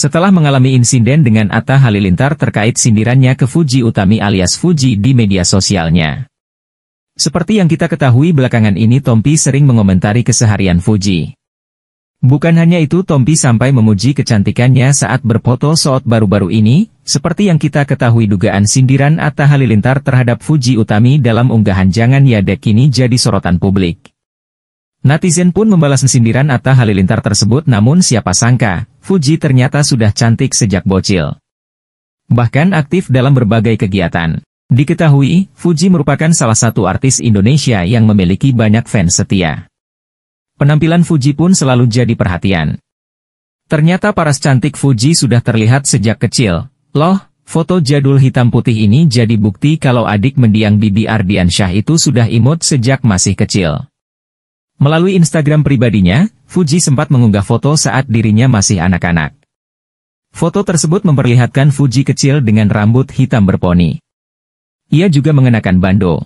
Setelah mengalami insiden dengan Atta Halilintar terkait sindirannya ke Fuji Utami alias Fuji di media sosialnya. Seperti yang kita ketahui belakangan ini Tompi sering mengomentari keseharian Fuji. Bukan hanya itu Tompi sampai memuji kecantikannya saat berfoto soot baru-baru ini, seperti yang kita ketahui dugaan sindiran Atta Halilintar terhadap Fuji Utami dalam unggahan Jangan Yadek ini jadi sorotan publik. Netizen pun membalas sindiran Atta Halilintar tersebut namun siapa sangka, Fuji ternyata sudah cantik sejak bocil. Bahkan aktif dalam berbagai kegiatan. Diketahui, Fuji merupakan salah satu artis Indonesia yang memiliki banyak fans setia. Penampilan Fuji pun selalu jadi perhatian. Ternyata paras cantik Fuji sudah terlihat sejak kecil. Loh, foto jadul hitam putih ini jadi bukti kalau adik mendiang Bibi Ardiansyah itu sudah imut sejak masih kecil. Melalui Instagram pribadinya, Fuji sempat mengunggah foto saat dirinya masih anak-anak. Foto tersebut memperlihatkan Fuji kecil dengan rambut hitam berponi. Ia juga mengenakan bando.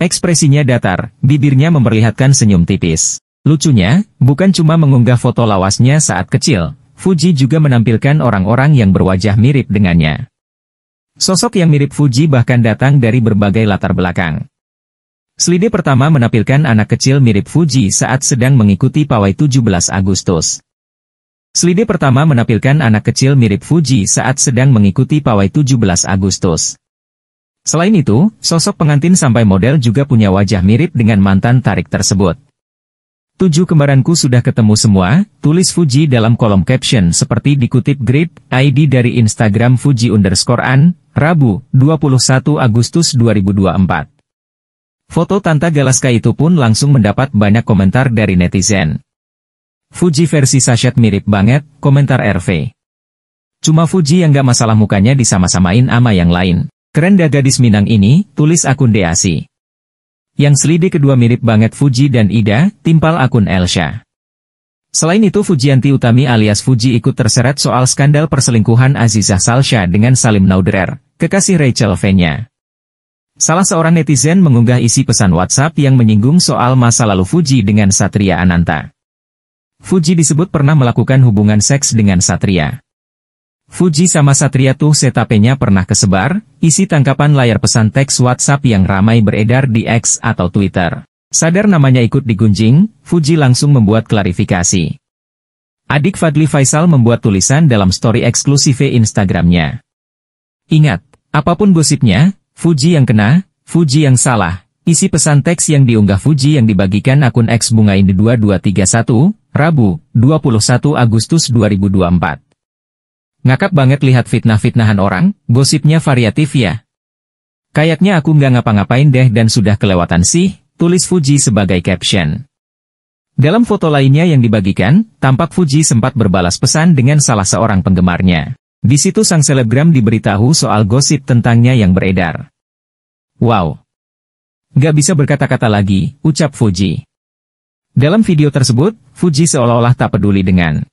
Ekspresinya datar, bibirnya memperlihatkan senyum tipis. Lucunya, bukan cuma mengunggah foto lawasnya saat kecil, Fuji juga menampilkan orang-orang yang berwajah mirip dengannya. Sosok yang mirip Fuji bahkan datang dari berbagai latar belakang. Slide pertama menampilkan anak kecil mirip Fuji saat sedang mengikuti pawai 17 Agustus. Slide pertama menampilkan anak kecil mirip Fuji saat sedang mengikuti pawai 17 Agustus. Selain itu, sosok pengantin sampai model juga punya wajah mirip dengan mantan tarik tersebut. Tujuh kembaranku sudah ketemu semua, tulis Fuji dalam kolom caption seperti dikutip grid, ID dari Instagram Fuji underscore an, Rabu, 21 Agustus 2024. Foto Tanta Galaska itu pun langsung mendapat banyak komentar dari netizen. Fuji versi sachet mirip banget, komentar RV. Cuma Fuji yang gak masalah mukanya disama-samain ama yang lain. Keren dah gadis Minang ini, tulis akun Deasi. Yang selidik kedua mirip banget Fuji dan Ida, timpal akun Elsha. Selain itu Fujianti Utami alias Fuji ikut terseret soal skandal perselingkuhan Azizah Salsha dengan Salim Nauderer, kekasih Rachel Fenya. Salah seorang netizen mengunggah isi pesan WhatsApp yang menyinggung soal masa lalu Fuji dengan Satria Ananta. Fuji disebut pernah melakukan hubungan seks dengan Satria. Fuji sama Satria tuh setapenya pernah kesebar, isi tangkapan layar pesan teks WhatsApp yang ramai beredar di X atau Twitter. Sadar namanya ikut digunjing, Fuji langsung membuat klarifikasi. Adik Fadli Faisal membuat tulisan dalam story eksklusif Instagramnya. Ingat, apapun gosipnya, Fuji yang kena, Fuji yang salah. Isi pesan teks yang diunggah Fuji yang dibagikan akun X Bunga Indi 2231, Rabu, 21 Agustus 2024. Ngakak banget lihat fitnah-fitnahan orang, gosipnya variatif ya. Kayaknya aku nggak ngapa-ngapain deh dan sudah kelewatan sih, tulis Fuji sebagai caption. Dalam foto lainnya yang dibagikan, tampak Fuji sempat berbalas pesan dengan salah seorang penggemarnya. Di situ sang selebgram diberitahu soal gosip tentangnya yang beredar. Wow. Gak bisa berkata-kata lagi, ucap Fuji. Dalam video tersebut, Fuji seolah-olah tak peduli dengan